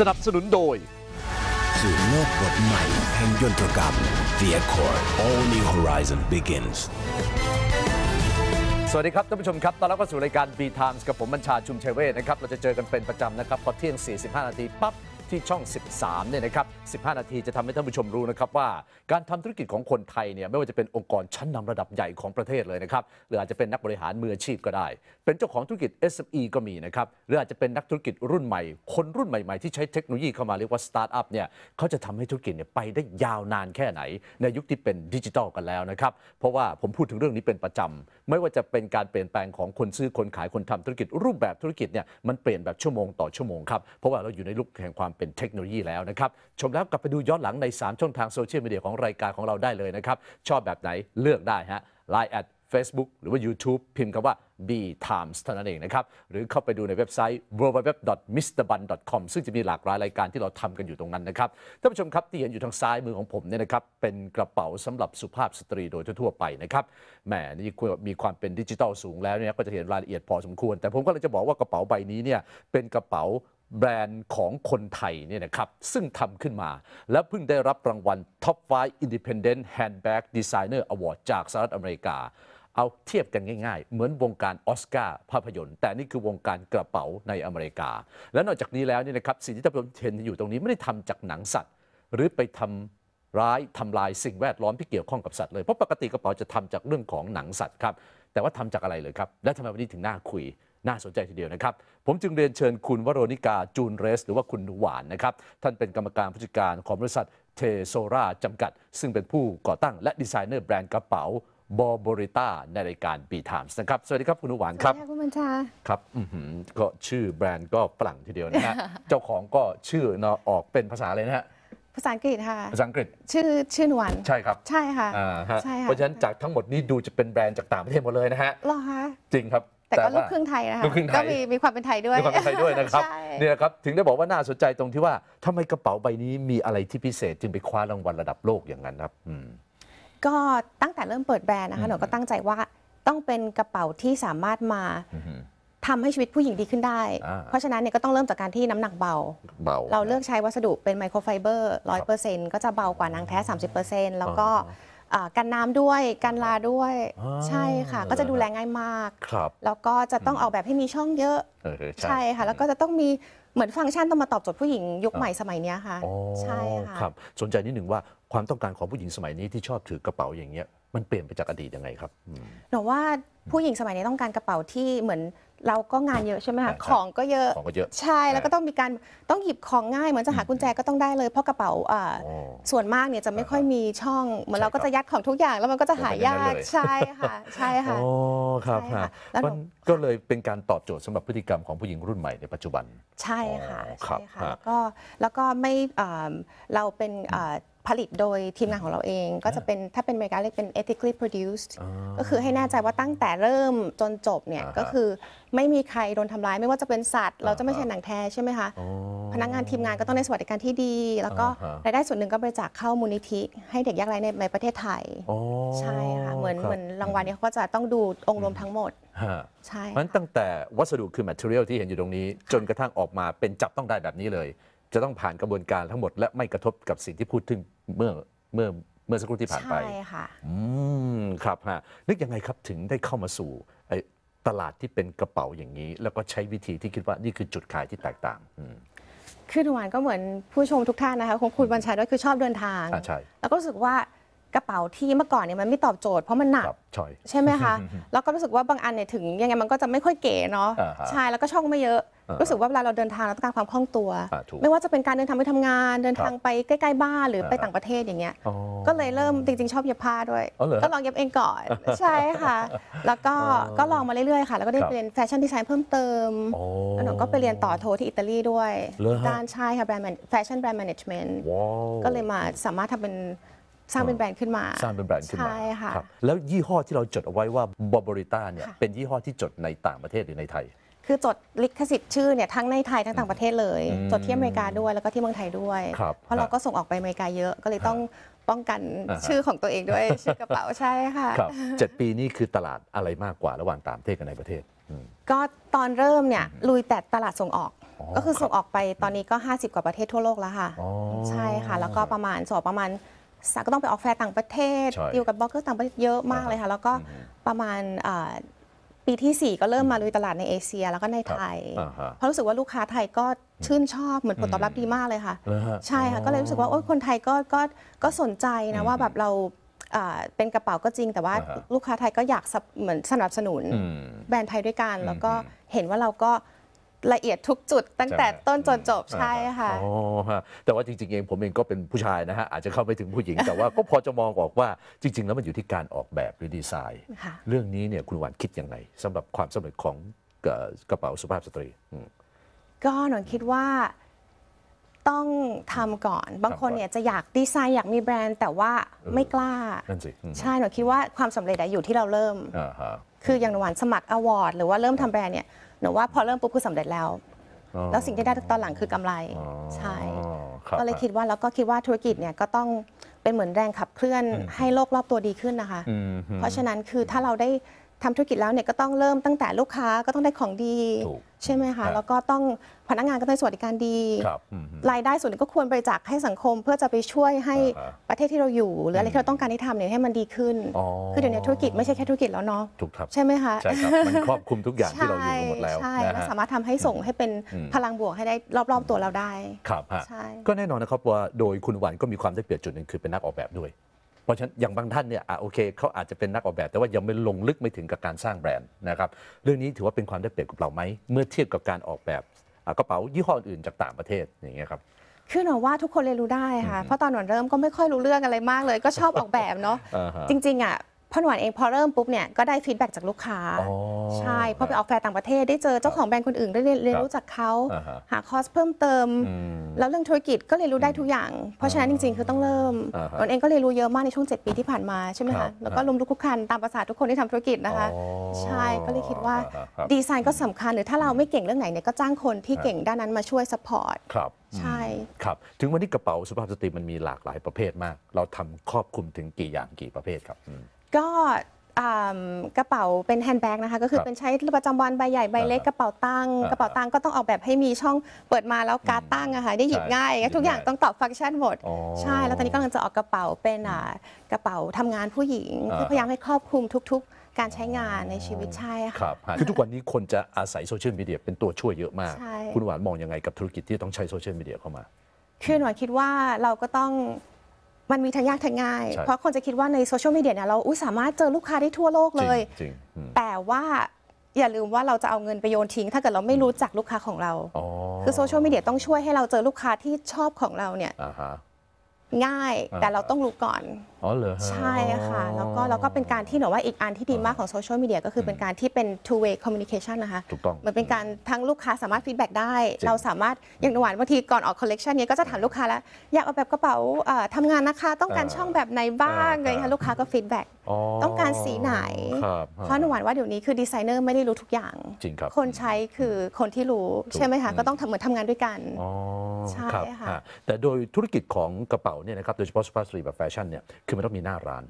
สนับสนุนโดยสู่โลกบทใหม่แห่งยนตกรรม The Accord All New Horizon Begins สวัสดีครับท่านผู้ชมครับตอนรับเข้าสู่รายการ B Times กับผมบัญชาชุมชัยเวศนะครับ เราจะเจอกันเป็นประจำนะครับ พอเที่ยง 45 นาทีปั๊บที่ช่อง 13 เนี่ยนะครับ 15 นาทีจะทำให้ท่านผู้ชมรู้นะครับว่า การทำธุรกิจของคนไทยเนี่ยไม่ว่าจะเป็นองค์กรชั้นนำระดับใหญ่ของประเทศเลยนะครับหรืออาจจะเป็นนักบริหารมืออาชีพก็ได้ เป็นเจ้าของธุรกิจ SME ก็มีนะครับหรืออาจจะเป็นนักธุรกิจรุ่นใหม่คนรุ่นใหม่ๆ ที่ใช้เทคโนโลยีเข้ามาเรียกว่าสตาร์ทอัพเนี่ยเขาจะทำให้ธุรกิจเนี่ยไปได้ยาวนานแค่ไหน ในยุคที่เป็นดิจิทัลกันแล้วนะครับเพราะว่าผมพูดถึงเรื่องนี้เป็นประจำ ไม่ว่าจะเป็นการเปลี่ยนแปลงของคนซื้อคนขายคนทำธุรกิจรูปแบบธุรกิจเนี่ยมันเปลี่ยนแบบชั่วโมงต่อชั่วโมงครับเพราะว่าเราอยู่ในลุกแห่งความเป็นเทคโนโลยีแล้วนะครับ ชมแล้วกลับไปดูย้อนหลังใน 3 ช่องทางโซเชียลมีเดียของรายการของเราได้เลยนะครับ ชอบแบบไหนเลือกได้ฮะ Line at Facebook หรือว่า YouTube พิมพ์คำว่า B Times เท่านั้นเองนะครับ หรือเข้าไปดูในเว็บไซต์ www.mrbun.com ซึ่งจะมีหลากหลายรายการที่เราทำกันอยู่ตรงนั้นนะครับ ท่านผู้ชมครับที่เห็นอยู่ทางซ้ายมือของผมเนี่ยนะครับ เป็นกระเป๋าสำหรับสุภาพสตรี โดยทั่วไปนะครับ แหมนี่มีความเป็นดิจิทัลสูงแล้วเนี่ย ก็จะเห็นรายละเอียดพอสมควร แต่ผมก็เลยจะบอกว่ากระเป๋าใบนี้เนี่ย เป็นกระเป๋าแบรนด์ของคนไทยเนี่ยนะครับ ซึ่งทำขึ้นมา และเพิ่งได้รับรางวัล Top 5 Independent Handbag Designer Award จากสหรัฐอเมริกา เอาเทียบกันง่ายๆ เหมือนวงการออสการ์ภาพยนตร์แต่นี่คือวงการกระเป๋าในอเมริกา และนอกจากนี้แล้วเนี่ยนะครับสิ่งที่ท่านผู้ชมเห็นอยู่ตรงนี้ไม่ได้ทำจากหนังสัตว์ หรือไปทำร้ายทำลายสิ่งแวดล้อมที่เกี่ยวข้องกับสัตว์เลยเพราะปกติกระเป๋าจะทำจากเรื่องของหนังสัตว์ครับแต่ว่าทำจากอะไรเลยครับและทำไมวันนี้ถึงน่าคุยน่าสนใจทีเดียวนะครับ ผมจึงเรียนเชิญคุณวโรนิกา จูนเรสหรือว่าคุณหนวานนะครับ ท่านเป็นกรรมการผู้จัดการของบริษัทเทโซราจำกัด ซึ่งเป็นผู้ก่อตั้งและดีไซเนอร์แบรนด์กระเป๋าบอโบริต้าในรายการบีถามส์นะครับ สวัสดีครับคุณหนวานครับคุณบัญชาครับก็ชื่อแบรนด์ก็ฝรั่งทีเดียวนะฮะเจ้าของก็ชื่อเนาะออกเป็นภาษาเลยนะฮะภาษาอังกฤษค่ะ ภาษาอังกฤษ ชื่อชื่อนวลใช่ครับใช่ค่ะะใช่ค่ะเพราะฉะนั้นจากทั้งหมดนี้ดูจะเป็นแบรนด์จากต่างประเทศหมดเลยนะฮะหรอคะจริงครับแต่ก็ลูกครึ่งไทยนะคะลูกครึ่งไทยก็มีมีความเป็นไทยด้วยมีความเป็นไทยด้วยนะครับใช่เนี่ยครับถึงได้บอกว่าน่าสนใจตรงที่ว่าทำไมกระเป๋าใบนี้มีอะไรที่พิเศษจึงไปคว้ารางวัลระดับโลกอย่างนั้นครับก็ตั้งแต่เริ่มเปิดแบรนด์นะคะหนูก็ตั้งใจว่าต้องเป็นกระเป๋าที่สามารถมาทำให้ชีวิตผู้หญิงดีขึ้นได้ เพราะฉะนั้นเนี่ยก็ต้องเริ่มจากการที่น้ำหนักเบาเราเลือกใช้วัสดุเป็นไมโครไฟเบอร์ร้อยเปอร์เซนต์ก็จะเบากว่านางแท้30%แล้วก็กันน้ำด้วย กันลาด้วย ใช่ค่ะ ก็จะดูแลง่ายมากครับแล้วก็จะต้องออกแบบให้มีช่องเยอะ ใช่ค่ะแล้วก็จะต้องมีเหมือนฟังก์ชันต้องมาตอบโจทย์ผู้หญิงยุคใหม่สมัยนี้ค่ะใช่ค่ะครับสนใจนิดหนึ่งว่าความต้องการของผู้หญิงสมัยนี้ที่ชอบถือกระเป๋าอย่างเงี้ยมันเปลี่ยนไปจากอดีตยังไงครับหนูว่าผู้หญิงสมัยนี้ต้องการกระเป๋าที่เหมือนเราก็งานเยอะใช่ไหมคะของก็เยอะของ ก็เยอะ ใช่แล้วก็ต้องมีการต้องหยิบของง่ายเหมือนจะหากุญแจก็ต้องได้เลยเพราะกระเป๋าส่วนมากเนี่ยจะไม่ค่อยมีช่องเหมือนเราก็จะยัดของทุกอย่างแล้วมันก็จะหายากใช่ค่ะใช่ค่ะโอ้ครับแล้วก็เลยเป็นการตอบโจทย์สำหรับพฤติกรรม ของผู้หญิงรุ่นใหม่ในปัจจุบัน ใช่ค่ะใช่ค่ะก็แล้วก็ไม่เราเป็นผลิตโดยทีมงานของเราเองก็จะเป็นถ้าเป็นเมรกาเรียกเป็น ethically produced ก็คือให้แน่ใจว่าตั้งแต่เริ่มจนจบเนี่ยก็คือไม่มีใครโดนทำร้าย ไม่ว่าจะเป็นสัตว์ เราจะไม่ใช่หนังแท้ใช่ไหมคะพนักงานทีมงานก็ต้องได้สวัสดิการที่ดี แล้วก็รายได้ส่วนหนึ่งก็ไปจากเข้ามูลนิธิให้เด็กยากไร้ในประเทศไทยใช่ค่ะเหมือนเหมือนรางวัลนี้ก็จะต้องดูองค์รวมทั้งหมดใช่เพราะตั้งแต่วัสดุคือ material ที่เห็นอยู่ตรงนี้จนกระทั่งออกมาเป็นจับต้องได้แบบนี้เลยจะต้องผ่านกระบวนการทั้งหมดและไม่กระทบกับสิ่งที่พูดถึง เมื่อเมื่อเมื่อสักครู่ที่ผ่านไป ใช่ค่ะ อืมครับฮะนึกยังไงครับถึงได้เข้ามาสู่ ไอ้ตลาดที่เป็นกระเป๋าอย่างนี้ แล้วก็ใช้วิธีที่คิดว่านี่คือจุดขายที่แตกต่างคือหนูหวานก็เหมือนผู้ชมทุกท่านนะคะของคุณบัญชาด้วยคือชอบเดินทางใช่แล้วก็รู้สึกว่ากระเป๋าที่เมื่อก่อนเนี่ยมันไม่ตอบโจทย์เพราะมันหนักใช่ไหมคะแล้วก็รู้สึกว่าบางอันเนี่ยถึงยังไงมันก็จะไม่ค่อยเก๋เนาะใช่แล้วก็ช่องไม่เยอะ รู้สึกว่าเวลาเราเดินทางเราต้องการความคล่องตัว ไม่ว่าจะเป็นการเดินทางไปทำงานเดินทางไปใกล้ๆบ้านหรือไปต่างประเทศอย่างเงี้ยก็เลยเริ่มจริงๆ ชอบเย็บผ้าด้วย ก็ลองเย็บเองก่อน ใช่ค่ะ แล้วก็ก็ลองมาเรื่อยๆค่ะ แล้วก็ได้เรียนแฟชั่นดีไซน์เพิ่มเติมแล้วหนูก็ไปเรียนต่อโทที่อิตาลีด้วยด้านใช่ค่ะแบรนด์แฟชั่นแบรนด์แมネจเมนต์ก็เลยมาสามารถทำเป็นสร้างเป็นแบรนด์ขึ้นมาสร้างเป็นแบรนด์ขึ้นมา ใช่ค่ะ แล้วยี่ห้อที่เราจดเอาไว้ว่าบอบริต้าเนี่ยเป็นยี่ห้อที่จดในต่างประเทศหรือในไทย คือจดลิขสิทธิ์ชื่อเนี่ยทั้งในไทยทั้งต่างประเทศเลย จดที่อเมริกาด้วยแล้วก็ที่เมืองไทยด้วย เพราะเราก็ส่งออกไปอเมริกาเยอะก็เลยต้องป้องกันชื่อของตัวเองด้วยชื่อกระเป๋าใช่ค่ะครับเจ็ดปีนี่คือตลาดอะไรมากกว่าระหว่างต่างประเทศกับในประเทศ ก็ตอนเริ่มเนี่ยลุยแต่ตลาดส่งออก ก็คือส่งออกไปตอนนี้ก็ 50 กว่าประเทศทั่วโลกแล้วค่ะใช่ค่ะ แล้วก็ประมาณสอบประมาณสาก็ต้องไปออกแฟร์ต่างประเทศดี่อยู่กับบล็อกเกอร์ต่างประเทศเยอะมากเลยค่ะแล้วก็ประมาณปีที่4ก็เริ่มมาลุยตลาดในเอเชีย แล้วก็ในไทยเพราะรู้สึกว่าลูกค้าไทยก็ชื่นชอบเหมือนผลตอบรับดีมากเลยค่ะใช่ค่ะก็เลยรู้สึกว่าโอ้ยคนไทยก็ก็ก็สนใจนะว่าแบบเราเป็นกระเป๋าก็จริง แต่ว่าลูกค้าไทยก็อยากเหมือนสนับสนุนแบรนด์ไทยด้วยกันแล้วก็เห็นว่าเราก็ละเอียดทุกจุดตั้งแต่ต้นจนจบใช่ค่ะอ๋อฮะ แต่ว่าจริงๆเองผมเองก็เป็นผู้ชายนะฮะ อาจจะเข้าไม่ถึงผู้หญิงแต่ว่าก็พอจะมองออกว่าจริงๆ แล้วมันอยู่ที่การออกแบบหรือดีไซน์ เรื่องนี้เนี่ยคุณหวานคิดยังไงสำหรับความสำเร็จของกระเป๋าสุภาพสตรี ก็หนูคิดว่าต้องทำก่อน บางคนเนี่ยจะอยากดีไซน์อยากมีแบรนด์ แต่ว่าไม่กล้าใช่หนูคิดว่าความสำเร็จอยู่ที่เราเริ่ม คืออย่างหวานสมัครอวอร์ดหรือว่าเริ่มทำแบรนด์เนี่ยหนูว่าพอเริ่มปุ๊บคือสำเร็จแล้ว แล้วสิ่งที่ได้ตอนหลังคือกำไร ใช่ ก็เลยคิดว่า แล้วก็คิดว่าธุรกิจเนี่ย ก็ต้องเป็นเหมือนแรงขับ เคลื่อนให้โลกรอบตัวดีขึ้นนะคะ เพราะฉะนั้นคือถ้าเราได้ทำธุรกิจแล้วเนี่ยก็ต้องเริ่มตั้งแต่ลูกค้าก็ต้องได้ของดี ใช่ไหมคะแล้วก็ต้องพนักงานก็ต้องสวัสดิการดีรายได้ส่วนหนึ่งก็ควรไปจากให้สังคมเพื่อจะไปช่วยให้ประเทศที่เราอยู่หรืออะไรที่เราต้องการที่ทำเนี่ยให้มันดีขึ้น คือเดี๋ยวนี้ธุรกิจไม่ใช่แค่ธุรกิจแล้วเนาะถูกครับใช่ไหมคะใช่ครับมันครอบคลุมทุกอย่างที่เราอยู่หมดแล้วใช่นะสามารถทำให้ส่งให้เป็นพลังบวกให้ได้รอบๆตัวเราได้ครับใช่ก็แน่นอนนะครับว่าโดยคุณหวานก็มีความได้เปรียบจุดหนึ่งคือเป็นนักออกแบบด้วยเพราะฉะนั้นอย่างบางท่านเนี่ยอ่ะโอเคเขาอาจจะเป็นนักออกแบบแต่ว่ายังไม่ลงลึกไม่ถึงกับการสร้างแบรนด์นะครับเรื่องนี้ถือว่าเป็นความได้เปรียบกับเราไหมเมื่อเทียบกับการออกแบบกระเป๋ายี่ห้ออื่นจากต่างประเทศอย่างเงี้ยครับคือหนูว่าทุกคนเรียนรู้ได้ค่ะเพราะตอนหนูเริ่มก็ไม่ค่อยรู้เรื่องอะไรมากเลยก็ชอบออกแบบเนาะะจริง ๆอ่ะพ่อหนวนเองพอเริ่มปุ๊บเนี่ยก็ได้ฟีดแบ็จากลูกค้าใช่พอไปออกแฟร์ต่างประเทศได้เจอเจ้าของแบรนด์คนอื่น ได้เรียนรู้จากเขา หาคอร์สเพิ่มเติม แล้วเรื่องธุรกิจก็เรียนรู้ได้ทุกอย่าง เพราะฉะนั้นจริงๆ คือต้องเริ่มตนเองก็เรียนรู้เยอะมากในช่วง 7 ปีที่ผ่านมาใช่ไหมคะแล้วก็ล้มลุกคัุกคนตามภาษาทุกคนที่ทำธุรกิจนะคะใช่ก็เลยคิดว่าดีไซน์ก็สำคัญหรือถ้าเราไม่เก่งเรื่องไหนเนี่ยก็จ้างคนที่เก่งด้านนั้นมาช่วยสปอร์ตครับใช่ครับถึงวันนี้กระเป๋าสุภาพสตรีมันมีหลากหลายประเภทมาก เราทาครอบคลุมถึงกี่อย่างกี่ประเภทครับก็กระเป๋าเป็นแฮนด์แบ็กนะคะก็คือเป็นใช้ประจำวันใบใหญ่ ใบเล็ก กระเป๋าตังกระเป๋าตังก็ต้องออกแบบให้มีช่องเปิดมาแล้วการตั้งอะค่ะได้หยิบง่ายทุกอย่างต้องตอบฟังก์ชันหมดใช่แล้วตอนนี้ก็กำลังจะออกกระเป๋าเป็นกระเป๋าทำงานผู้หญิงพยายามให้ครอบคลุมทุกๆการใช้งานในชีวิตใช่ค่ะคือทุกวันนี้คนจะอาศัยโซเชียลมีเดียเป็นตัวช่วยเยอะมาก คุณหวานมองยังไงกับธุรกิจที่ต้องใช้โซเชียลมีเดียเข้ามาคือหนูคิดว่าเราก็ต้องมันมีทั้งยากทั้งง่าย เพราะคนจะคิดว่าในโซเชียลมีเดียเนี่ยเราสามารถเจอลูกค้าได้ทั่วโลกเลย จริงแต่ว่า อย่าลืมว่าเราจะเอาเงินไปโยนทิ้ง ถ้าเกิดเราไม่รู้จักลูกค้าของเราคือโซเชียลมีเดียต้องช่วยให้เราเจอลูกค้าที่ชอบของเราเนี่ยง่ายแต่เราต้องรู้ก่อนอ๋อเหรอใช่ค่ะแล้วก็แล้วก็เป็นการที่หนูว่าอีกอันที่ดีมากของโซเชียลมีเดียก็คือเป็นการที่เป็น two way communication นะคะถูกต้องมันเป็นการทั้งลูกค้าสามารถฟีดแบ็กได้ เราสามารถอย่างหวานบางทีก่อนออกคอลเลกชันนี้ก็จะถามลูกค้าแล้ว อยากเอาแบบกระเป๋าทำงานนะคะต้องการช่องแบบไหนบ้างเลยค่ะลูกค้าก็ฟีดแบ็กต้องการสีไหนเพราะหนูหวานว่าเดี๋ยวนี้คือดีไซเนอร์ไม่ได้รู้ทุกอย่างจริงครับคนใช้คือคนที่รู้ใช่ไหมคะก็ต้องเหมือนทำงานด้วยกันใช่ค่ะแต่โดยธุรกิจของกระเป๋าเนี่ยนะครับ โดยเฉพาะสุภาพสตรี แบบแฟชั่นเนี่ย คือมันต้องมีหน้าร้าน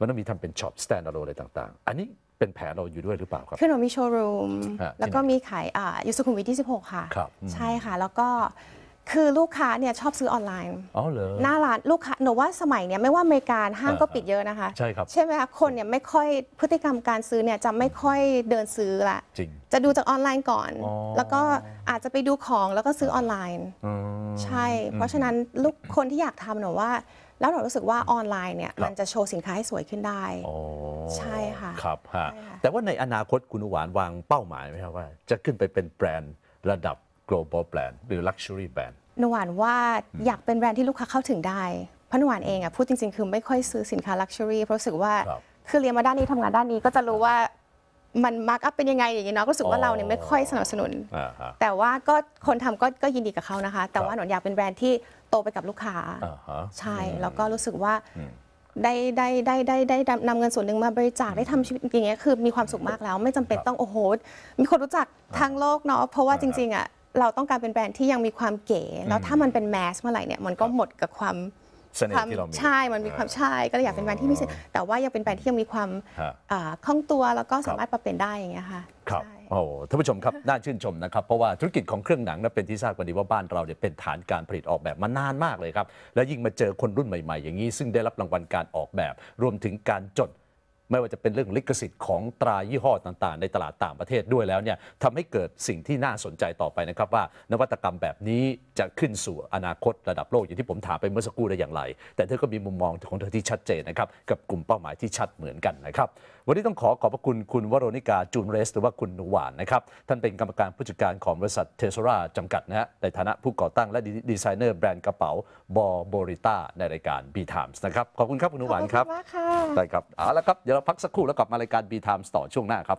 มันต้องมีทำเป็นช็อปสแตนด์อะโรอะไรต่างๆ อันนี้เป็นแผนเราอยู่ด้วยหรือเปล่าครับคือเรามีโชว์รูม แล้วก็มีขายอ่าอยู่สุขุมวิท26ค่ะใช่ค่ะแล้วก็คือลูกค้าเนี่ยชอบซื้อออนไลน์อ๋อเหรอ หน้าร้านลูกค้าหนูว่าสมัยเนี่ยไม่ว่าอเมริกาห้างก็ปิดเยอะนะคะ ใช่ครับ ใช่ไหมคะ คนเนี่ยไม่ค่อยพฤติกรรมการซื้อเนี่ยจะไม่ค่อยเดินซื้อละจริงจะดูจากออนไลน์ก่อน แล้วก็อาจจะไปดูของแล้วก็ซื้อออนไลน์ ใช่ เพราะฉะนั้นลูกคนที่อยากทำหนูว่าแล้วเรารู้สึกว่าออนไลน์เนี่ยมันจะโชว์สินค้าให้สวยขึ้นได้ใช่ค่ะ ครับฮะแต่ว่าในอนาคตคุณหวานวางเป้าหมายไหมครับว่า จะขึ้นไปเป็นแบรนด์ระดับ global brand หรือ luxury brand นวานว่าอยากเป็นแบรนด์ที่ลูกค้าเข้าถึงได้พนวานเองอ่ะพูดจริง ๆ คือไม่ค่อยซื้อสินค้า luxury เพราะรู้สึกว่า คือเรียนมาด้านนี้ทำงานด้านนี้ ก็จะรู้ว่ามันมาร์กอัพเป็นยังไงอย่างนี้เนาะก็รู้สึกว่าเราเนี่ยไม่ค่อยสนับสนุน แต่ว่าก็คนทำก็ก็ยินดีกับเขานะคะ แต่ว่าหนอนอยากเป็นแบรนด์ที่โตไปกับลูกค้าใช่ แล้วก็รู้สึกว่าได้ได้ได้ได้ได้นำเงินส่วนหนึ่งมาบริจาคได้ทำชีวิตอย่างเงี้ยคือมีความสุขมากแล้ว ไม่จำเป็นต้องโอ้โหมีคนรู้จักทางโลกเนาะเพราะว่าจริงๆอ่ะเราต้องการเป็นแบรนด์ที่ยังมีความเก๋แล้วถ้ามันเป็นแมสเมื่อไหร่เนี่ยมันก็หมดกับความความใช่มันมีความใช่ ก็เลยอยากเป็นแบรนด์ที่มีเสน่ห์แต่ว่ายังเป็นแบรนด์ที่ยังมีความคล่องตัว แล้วก็สามารถปรับเปลี่ยนได้อย่างเงี้ยค่ะครับโอ้ท่านผู้ชมครับน่าชื่นชมนะครับเพราะว่าธุรกิจของเครื่องหนังนั้นเป็นที่ทราบกันดีว่าบ้านเราเนี่ยเป็นฐานการผลิตออกแบบมานานมากเลยครับและยิ่งมาเจอคนรุ่นใหม่ๆ อย่างนี้ซึ่งได้รับรางวัลการออกแบบ รวมถึงการจดไม่ว่าจะเป็นเรื่องลิขสิทธิ์ของตรายี่ห้อต่างๆในตลาดต่างประเทศด้วยแล้วเนี่ยทำให้เกิดสิ่งที่น่าสนใจต่อไปนะครับ ว่านวัตกรรมแบบนี้จะขึ้นสู่อนาคตระดับโลก อย่างที่ผมถามไปเมื่อสักครู่ได้อย่างไร แต่เธอก็มีมุมมองของเธอที่ชัดเจนนะครับกับกลุ่มเป้าหมายที่ชัดเหมือนกันนะครับวันนี้ต้องขอขอบพระคุณคุณวโรนิกาจูนเรส หรือว่าคุณหนูหวานนะครับ ท่านเป็นกรรมการผู้จัดการของบริษัทเทสราจำกัดนะฮะ ในฐานะผู้ก่อตั้งและดีไซเนอร์แบรนด์กระเป๋า บอโบริต้าในรายการ B Times นะครับขอบคุณครับคุณหนูหวานครับขอบคุณมากค่ะได้ครับเอาละครับ เดี๋ยวเราพักสักครู่แล้วกลับมารายการ B Times ต่อช่วงหน้าครับ